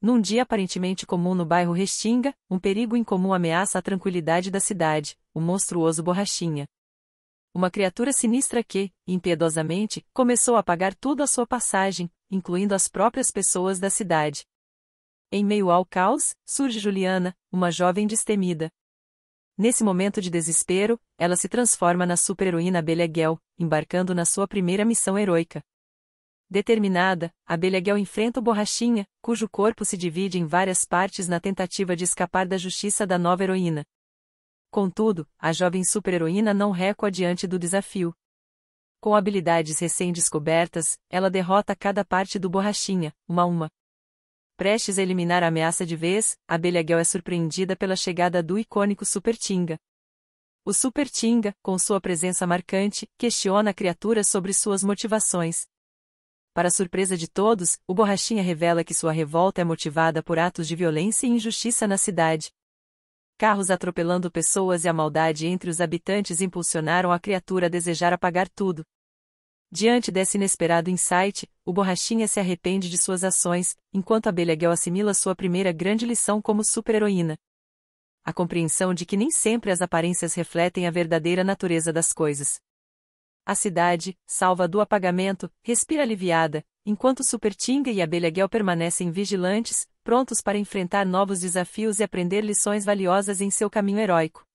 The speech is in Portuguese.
Num dia aparentemente comum no bairro Restinga, um perigo incomum ameaça a tranquilidade da cidade, o monstruoso Borrachinha. Uma criatura sinistra que, impiedosamente, começou a apagar tudo à sua passagem, incluindo as próprias pessoas da cidade. Em meio ao caos, surge Juliana, uma jovem destemida. Nesse momento de desespero, ela se transforma na super-heroína Abelha Gel, embarcando na sua primeira missão heroica. Determinada, Abelha enfrenta o Borrachinha, cujo corpo se divide em várias partes na tentativa de escapar da justiça da nova heroína. Contudo, a jovem super-heroína não recua diante do desafio. Com habilidades recém-descobertas, ela derrota cada parte do Borrachinha, uma a uma. Prestes a eliminar a ameaça de vez, Abelha é surpreendida pela chegada do icônico Super Tinga. O Super Tinga, com sua presença marcante, questiona a criatura sobre suas motivações. Para surpresa de todos, o Borrachinha revela que sua revolta é motivada por atos de violência e injustiça na cidade. Carros atropelando pessoas e a maldade entre os habitantes impulsionaram a criatura a desejar apagar tudo. Diante desse inesperado insight, o Borrachinha se arrepende de suas ações, enquanto a Abelha Girl assimila sua primeira grande lição como super-heroína. A compreensão de que nem sempre as aparências refletem a verdadeira natureza das coisas. A cidade, salva do apagamento, respira aliviada, enquanto Supertinga e Abelha Gel permanecem vigilantes, prontos para enfrentar novos desafios e aprender lições valiosas em seu caminho heróico.